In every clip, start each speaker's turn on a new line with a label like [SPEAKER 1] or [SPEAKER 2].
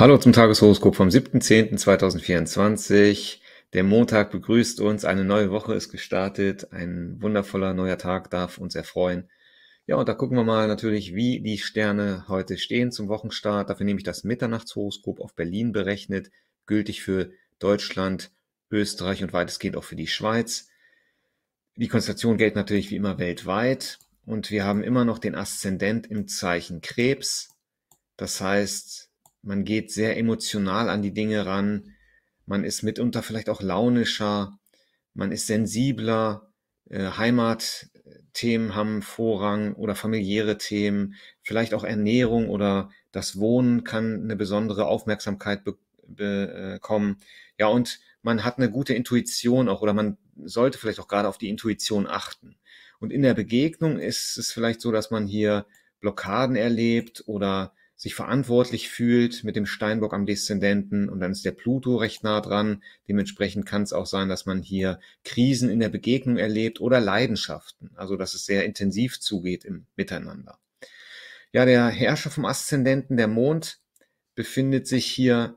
[SPEAKER 1] Hallo zum Tageshoroskop vom 7.10.2024. Der Montag begrüßt uns, eine neue Woche ist gestartet, ein wundervoller neuer Tag darf uns erfreuen. Ja, und da gucken wir mal natürlich, wie die Sterne heute stehen zum Wochenstart. Dafür nehme ich das Mitternachtshoroskop auf Berlin berechnet, gültig für Deutschland, Österreich und weitestgehend auch für die Schweiz. Die Konstellation gilt natürlich wie immer weltweit und wir haben immer noch den Aszendent im Zeichen Krebs. Das heißt, man geht sehr emotional an die Dinge ran. Man ist mitunter vielleicht auch launischer. Man ist sensibler. Äh, Heimatthemen haben Vorrang oder familiäre Themen. Vielleicht auch Ernährung oder das Wohnen kann eine besondere Aufmerksamkeit be bekommen. Äh, ja, und man hat eine gute Intuition auch oder man sollte vielleicht auch gerade auf die Intuition achten. Und in der Begegnung ist es vielleicht so, dass man hier Blockaden erlebt oder sich verantwortlich fühlt mit dem Steinbock am Deszendenten und dann ist der Pluto recht nah dran. Dementsprechend kann es auch sein, dass man hier Krisen in der Begegnung erlebt oder Leidenschaften, also dass es sehr intensiv zugeht im Miteinander. Ja, der Herrscher vom Aszendenten, der Mond, befindet sich hier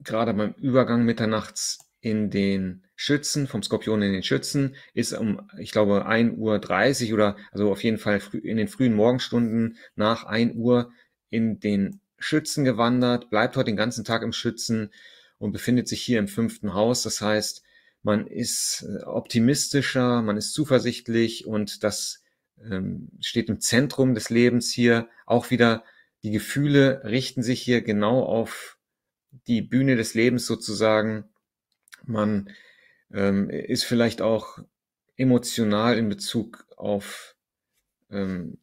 [SPEAKER 1] gerade beim Übergang mitternachts in den Schützen, vom Skorpion in den Schützen, ist um, ich glaube, 1.30 Uhr oder also auf jeden Fall in den frühen Morgenstunden nach 1 Uhr in den Schützen gewandert, bleibt heute den ganzen Tag im Schützen und befindet sich hier im fünften Haus. Das heißt, man ist äh, optimistischer, man ist zuversichtlich und das ähm, steht im Zentrum des Lebens hier. Auch wieder die Gefühle richten sich hier genau auf die Bühne des Lebens sozusagen man ähm, ist vielleicht auch emotional in Bezug auf ähm,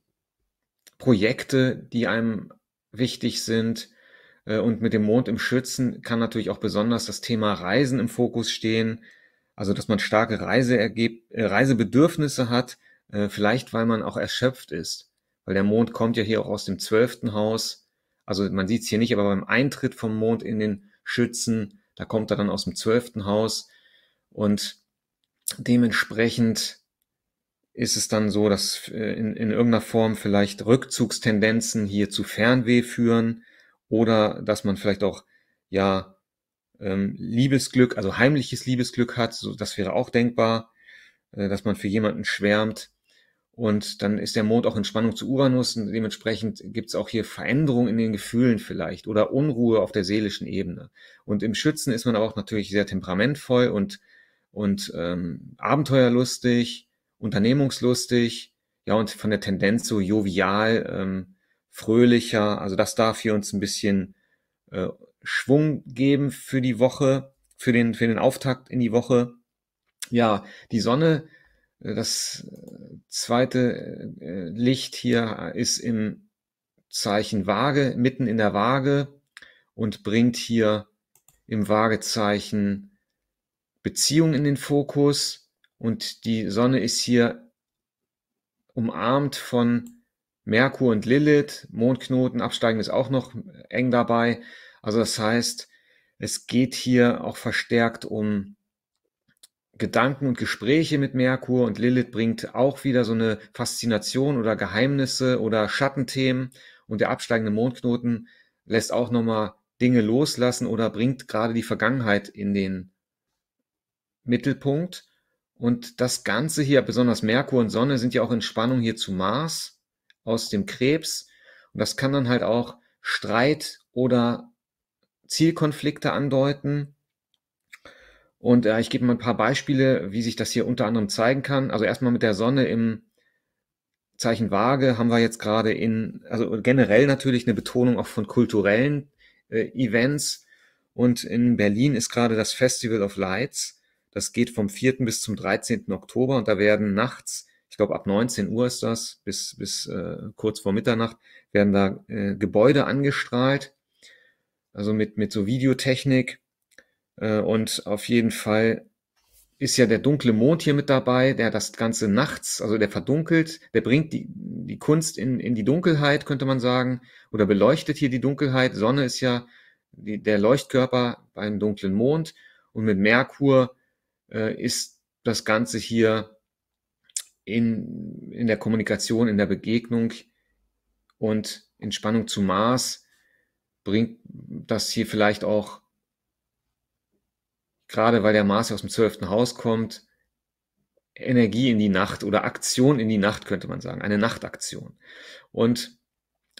[SPEAKER 1] Projekte, die einem wichtig sind. Äh, und mit dem Mond im Schützen kann natürlich auch besonders das Thema Reisen im Fokus stehen. Also, dass man starke Reiseergeb äh, Reisebedürfnisse hat, äh, vielleicht weil man auch erschöpft ist. Weil der Mond kommt ja hier auch aus dem zwölften Haus. Also man sieht es hier nicht, aber beim Eintritt vom Mond in den Schützen da kommt er dann aus dem zwölften Haus und dementsprechend ist es dann so, dass äh, in, in irgendeiner Form vielleicht Rückzugstendenzen hier zu Fernweh führen oder dass man vielleicht auch ja ähm, Liebesglück, also heimliches Liebesglück hat, so das wäre auch denkbar, äh, dass man für jemanden schwärmt und dann ist der Mond auch in Spannung zu Uranus und dementsprechend gibt es auch hier Veränderungen in den Gefühlen vielleicht oder Unruhe auf der seelischen Ebene. Und im Schützen ist man aber auch natürlich sehr temperamentvoll und, und ähm, abenteuerlustig, unternehmungslustig, ja, und von der Tendenz so jovial, ähm, fröhlicher. Also das darf hier uns ein bisschen äh, Schwung geben für die Woche, für den, für den Auftakt in die Woche. Ja, die Sonne das äh, zweite äh, Licht hier ist im Zeichen Waage, mitten in der Waage und bringt hier im Waagezeichen Beziehung in den Fokus. Und die Sonne ist hier umarmt von Merkur und Lilith. Mondknoten, Absteigen ist auch noch eng dabei. Also das heißt, es geht hier auch verstärkt um Gedanken und Gespräche mit Merkur und Lilith bringt auch wieder so eine Faszination oder Geheimnisse oder Schattenthemen und der absteigende Mondknoten lässt auch nochmal Dinge loslassen oder bringt gerade die Vergangenheit in den Mittelpunkt. Und das Ganze hier, besonders Merkur und Sonne, sind ja auch in Spannung hier zu Mars aus dem Krebs. Und das kann dann halt auch Streit oder Zielkonflikte andeuten und äh, ich gebe mal ein paar Beispiele, wie sich das hier unter anderem zeigen kann. Also erstmal mit der Sonne im Zeichen Waage haben wir jetzt gerade in, also generell natürlich eine Betonung auch von kulturellen äh, Events. Und in Berlin ist gerade das Festival of Lights. Das geht vom 4. bis zum 13. Oktober und da werden nachts, ich glaube ab 19 Uhr ist das, bis, bis äh, kurz vor Mitternacht, werden da äh, Gebäude angestrahlt. Also mit, mit so Videotechnik äh, und auf jeden Fall ist ja der dunkle Mond hier mit dabei, der das Ganze nachts, also der verdunkelt, der bringt die, die Kunst in, in die Dunkelheit, könnte man sagen, oder beleuchtet hier die Dunkelheit. Sonne ist ja die, der Leuchtkörper beim dunklen Mond und mit Merkur äh, ist das Ganze hier in, in der Kommunikation, in der Begegnung und in Spannung zu Mars, bringt das hier vielleicht auch gerade weil der Mars ja aus dem zwölften Haus kommt, Energie in die Nacht oder Aktion in die Nacht, könnte man sagen, eine Nachtaktion. Und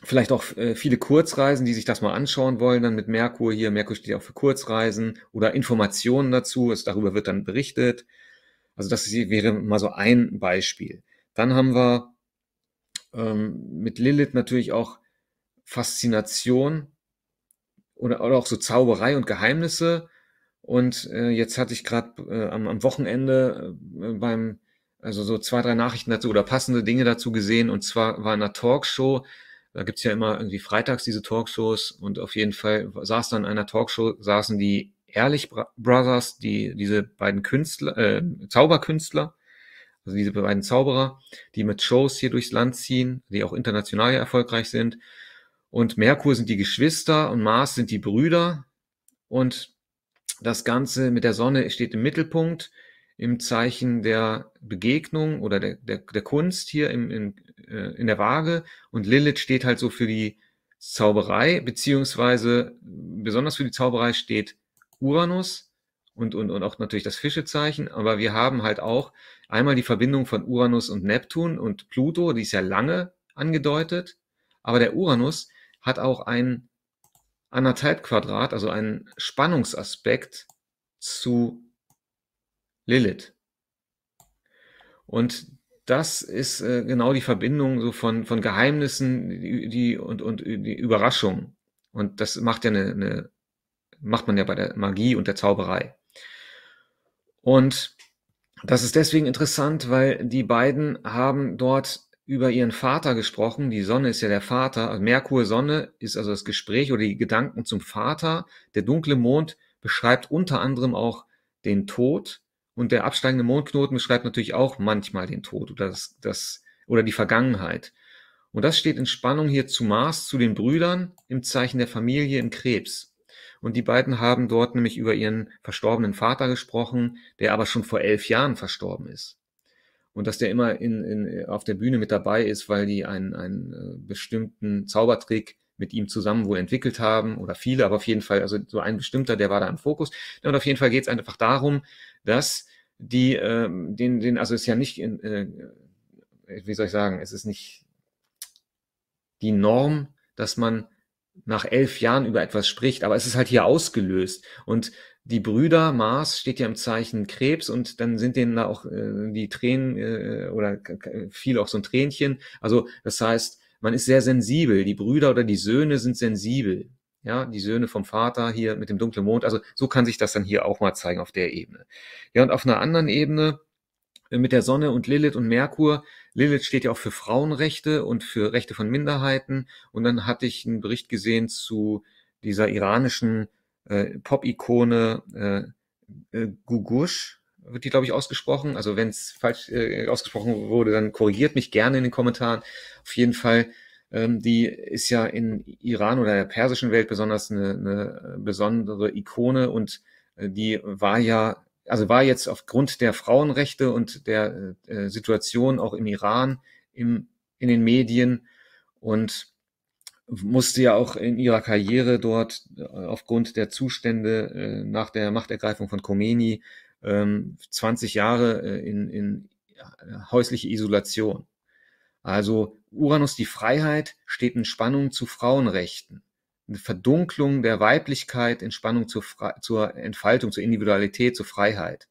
[SPEAKER 1] vielleicht auch äh, viele Kurzreisen, die sich das mal anschauen wollen, dann mit Merkur hier. Merkur steht ja auch für Kurzreisen oder Informationen dazu, es, darüber wird dann berichtet. Also das wäre mal so ein Beispiel. Dann haben wir ähm, mit Lilith natürlich auch Faszination oder, oder auch so Zauberei und Geheimnisse und äh, jetzt hatte ich gerade äh, am, am Wochenende äh, äh, beim, also so zwei, drei Nachrichten dazu oder passende Dinge dazu gesehen. Und zwar war in einer Talkshow, da gibt's ja immer irgendwie freitags diese Talkshows und auf jeden Fall saß dann in einer Talkshow, saßen die Ehrlich Brothers, die, diese beiden Künstler, äh, Zauberkünstler, also diese beiden Zauberer, die mit Shows hier durchs Land ziehen, die auch international erfolgreich sind. Und Merkur sind die Geschwister und Mars sind die Brüder. Und das Ganze mit der Sonne steht im Mittelpunkt, im Zeichen der Begegnung oder der, der, der Kunst hier im, in, äh, in der Waage. Und Lilith steht halt so für die Zauberei, beziehungsweise besonders für die Zauberei steht Uranus und, und, und auch natürlich das Fischezeichen. Aber wir haben halt auch einmal die Verbindung von Uranus und Neptun und Pluto, die ist ja lange angedeutet. Aber der Uranus hat auch einen anderthalb Quadrat, also einen Spannungsaspekt zu Lilith. Und das ist äh, genau die Verbindung so von, von Geheimnissen die, die, und, und die Überraschung. Und das macht ja eine, eine, macht man ja bei der Magie und der Zauberei. Und das ist deswegen interessant, weil die beiden haben dort über ihren Vater gesprochen. Die Sonne ist ja der Vater. Also Merkur Sonne ist also das Gespräch oder die Gedanken zum Vater. Der dunkle Mond beschreibt unter anderem auch den Tod. Und der absteigende Mondknoten beschreibt natürlich auch manchmal den Tod oder das, das oder die Vergangenheit. Und das steht in Spannung hier zu Mars, zu den Brüdern im Zeichen der Familie im Krebs. Und die beiden haben dort nämlich über ihren verstorbenen Vater gesprochen, der aber schon vor elf Jahren verstorben ist und dass der immer in, in, auf der Bühne mit dabei ist, weil die einen, einen äh, bestimmten Zaubertrick mit ihm zusammen wohl entwickelt haben oder viele, aber auf jeden Fall, also so ein bestimmter, der war da im Fokus. Und auf jeden Fall geht es einfach darum, dass die, äh, den, den, also es ist ja nicht, in, äh, äh, wie soll ich sagen, es ist nicht die Norm, dass man nach elf Jahren über etwas spricht, aber es ist halt hier ausgelöst. Und die Brüder Mars steht ja im Zeichen Krebs und dann sind denen da auch äh, die Tränen äh, oder viel auch so ein Tränchen. Also das heißt, man ist sehr sensibel. Die Brüder oder die Söhne sind sensibel. Ja, die Söhne vom Vater hier mit dem dunklen Mond. Also so kann sich das dann hier auch mal zeigen auf der Ebene. Ja, und auf einer anderen Ebene äh, mit der Sonne und Lilith und Merkur. Lilith steht ja auch für Frauenrechte und für Rechte von Minderheiten. Und dann hatte ich einen Bericht gesehen zu dieser iranischen äh, Pop-Ikone äh, äh, Gugush, wird die, glaube ich, ausgesprochen. Also wenn es falsch äh, ausgesprochen wurde, dann korrigiert mich gerne in den Kommentaren. Auf jeden Fall, ähm, die ist ja in Iran oder der persischen Welt besonders eine, eine besondere Ikone und äh, die war ja, also war jetzt aufgrund der Frauenrechte und der äh, Situation auch im Iran im, in den Medien und musste ja auch in ihrer Karriere dort äh, aufgrund der Zustände äh, nach der Machtergreifung von Khomeini 20 ähm, Jahre äh, in, in häusliche Isolation. Also Uranus die Freiheit steht in Spannung zu Frauenrechten. Eine Verdunklung der Weiblichkeit in Spannung zur, Fre zur Entfaltung, zur Individualität, zur Freiheit.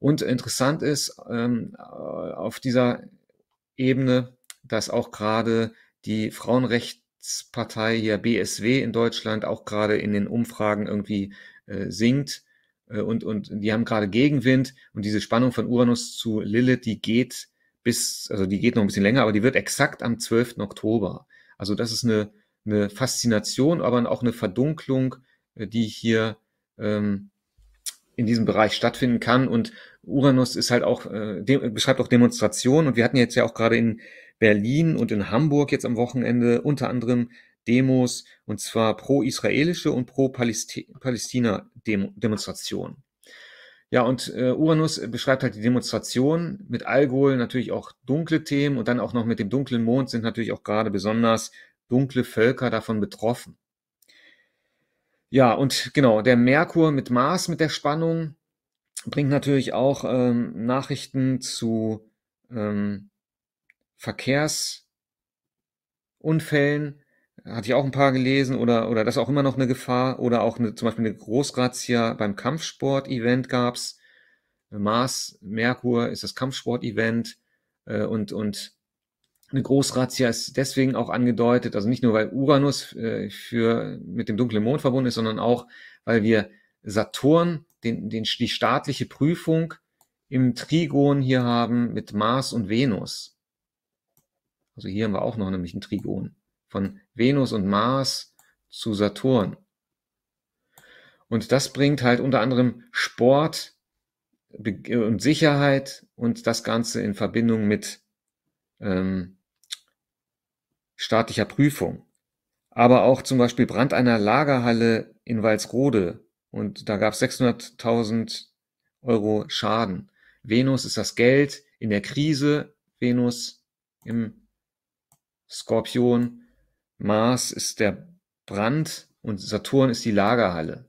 [SPEAKER 1] Und interessant ist ähm, auf dieser Ebene, dass auch gerade die Frauenrechte Rechtspartei hier BSW in Deutschland auch gerade in den Umfragen irgendwie äh, sinkt äh, und, und die haben gerade Gegenwind und diese Spannung von Uranus zu Lilith, die geht bis, also die geht noch ein bisschen länger, aber die wird exakt am 12. Oktober. Also das ist eine, eine Faszination, aber auch eine Verdunklung, äh, die hier ähm, in diesem Bereich stattfinden kann. Und Uranus ist halt auch, äh, beschreibt auch Demonstrationen. Und wir hatten jetzt ja auch gerade in Berlin und in Hamburg jetzt am Wochenende unter anderem Demos, und zwar pro-israelische und pro-Palästina-Demonstrationen. Ja, und äh, Uranus beschreibt halt die Demonstration mit Alkohol, natürlich auch dunkle Themen und dann auch noch mit dem dunklen Mond sind natürlich auch gerade besonders dunkle Völker davon betroffen. Ja, und genau, der Merkur mit Mars, mit der Spannung, bringt natürlich auch ähm, Nachrichten zu ähm, Verkehrsunfällen, hatte ich auch ein paar gelesen, oder, oder das auch immer noch eine Gefahr, oder auch eine, zum Beispiel eine Großrazzia beim Kampfsport-Event gab's. Mars, Merkur ist das Kampfsport-Event äh, und, und eine Großrazzia ist deswegen auch angedeutet, also nicht nur weil Uranus äh, für, mit dem dunklen Mond verbunden ist, sondern auch, weil wir Saturn, den, den, die staatliche Prüfung im Trigon hier haben mit Mars und Venus. Also hier haben wir auch noch nämlich ein Trigon von Venus und Mars zu Saturn. Und das bringt halt unter anderem Sport und Sicherheit und das Ganze in Verbindung mit ähm, staatlicher Prüfung. Aber auch zum Beispiel Brand einer Lagerhalle in Walsrode und da gab es 600.000 Euro Schaden. Venus ist das Geld in der Krise, Venus im Skorpion, Mars ist der Brand und Saturn ist die Lagerhalle.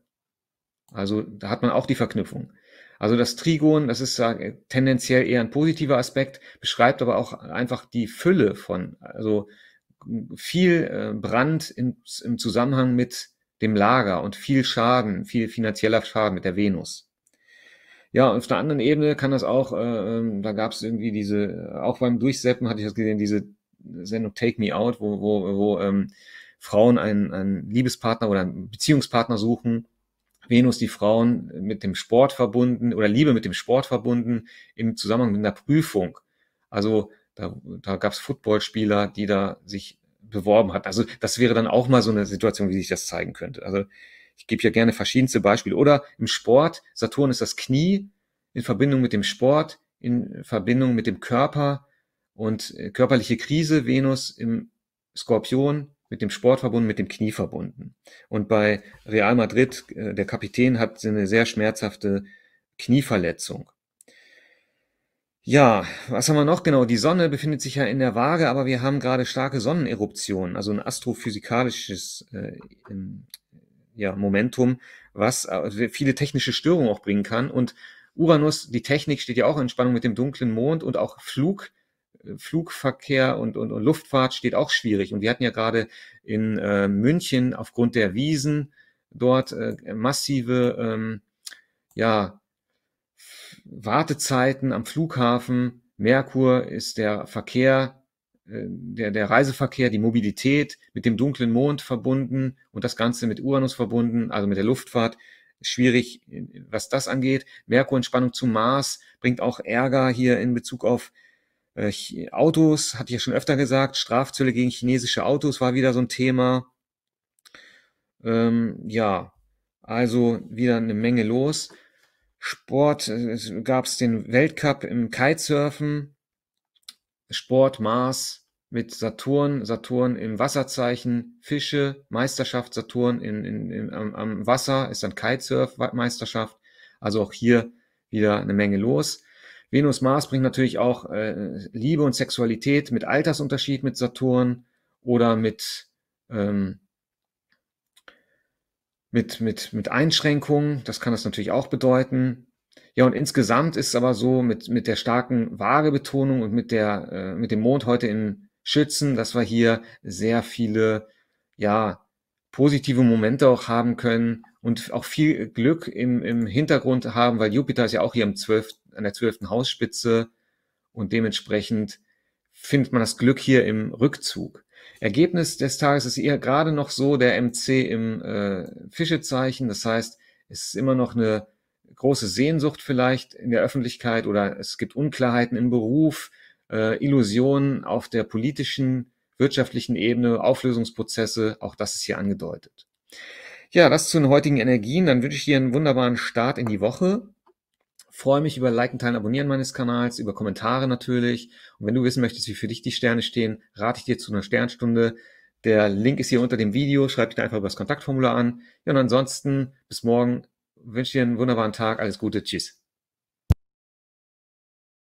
[SPEAKER 1] Also da hat man auch die Verknüpfung. Also das Trigon, das ist tendenziell eher ein positiver Aspekt, beschreibt aber auch einfach die Fülle von, also viel äh, Brand im, im Zusammenhang mit dem Lager und viel Schaden, viel finanzieller Schaden mit der Venus. Ja, auf der anderen Ebene kann das auch, äh, ähm, da gab es irgendwie diese, auch beim Durchseppen hatte ich das gesehen, diese Sendung Take Me Out, wo, wo, wo ähm, Frauen einen, einen Liebespartner oder einen Beziehungspartner suchen. Venus die Frauen mit dem Sport verbunden oder Liebe mit dem Sport verbunden im Zusammenhang mit einer Prüfung. Also da, da gab es Footballspieler, die da sich beworben hatten. Also das wäre dann auch mal so eine Situation, wie sich das zeigen könnte. Also ich gebe ja gerne verschiedenste Beispiele. Oder im Sport, Saturn ist das Knie in Verbindung mit dem Sport, in Verbindung mit dem Körper, und äh, körperliche Krise Venus im Skorpion mit dem Sport verbunden, mit dem Knie verbunden. Und bei Real Madrid, äh, der Kapitän hat eine sehr schmerzhafte Knieverletzung. Ja, was haben wir noch genau? Die Sonne befindet sich ja in der Waage, aber wir haben gerade starke Sonneneruptionen, also ein astrophysikalisches äh, ja, Momentum, was äh, viele technische Störungen auch bringen kann. Und Uranus, die Technik steht ja auch in Spannung mit dem dunklen Mond und auch Flug Flugverkehr und, und, und Luftfahrt steht auch schwierig. Und wir hatten ja gerade in äh, München aufgrund der Wiesen dort äh, massive ähm, ja, Wartezeiten am Flughafen. Merkur ist der Verkehr, äh, der, der Reiseverkehr, die Mobilität mit dem dunklen Mond verbunden und das Ganze mit Uranus verbunden, also mit der Luftfahrt schwierig, äh, was das angeht. merkur in Spannung zu Mars bringt auch Ärger hier in Bezug auf äh, Autos, hatte ich ja schon öfter gesagt, Strafzölle gegen chinesische Autos war wieder so ein Thema. Ähm, ja, also wieder eine Menge los. Sport äh, gab es den Weltcup im Kitesurfen. Sport Mars mit Saturn, Saturn im Wasserzeichen, Fische, Meisterschaft Saturn in, in, in, am, am Wasser, ist dann Kitesurf-Meisterschaft. Also auch hier wieder eine Menge los. Venus Mars bringt natürlich auch äh, Liebe und Sexualität mit Altersunterschied mit Saturn oder mit ähm, mit, mit, mit Einschränkungen, das kann das natürlich auch bedeuten. Ja, und insgesamt ist es aber so, mit, mit der starken Waagebetonung und mit, der, äh, mit dem Mond heute in Schützen, dass wir hier sehr viele, ja, positive Momente auch haben können und auch viel Glück im, im Hintergrund haben, weil Jupiter ist ja auch hier im 12 an der zwölften Hausspitze und dementsprechend findet man das Glück hier im Rückzug. Ergebnis des Tages ist eher gerade noch so der MC im äh, Fischezeichen. Das heißt, es ist immer noch eine große Sehnsucht vielleicht in der Öffentlichkeit oder es gibt Unklarheiten im Beruf, äh, Illusionen auf der politischen, wirtschaftlichen Ebene, Auflösungsprozesse. Auch das ist hier angedeutet. Ja, das zu den heutigen Energien. Dann wünsche ich dir einen wunderbaren Start in die Woche. Freue mich über Liken, Teilen, Abonnieren meines Kanals, über Kommentare natürlich. Und wenn du wissen möchtest, wie für dich die Sterne stehen, rate ich dir zu einer Sternstunde. Der Link ist hier unter dem Video. Schreib dich einfach über das Kontaktformular an. Ja, und ansonsten bis morgen. Wünsche dir einen wunderbaren Tag. Alles Gute. Tschüss.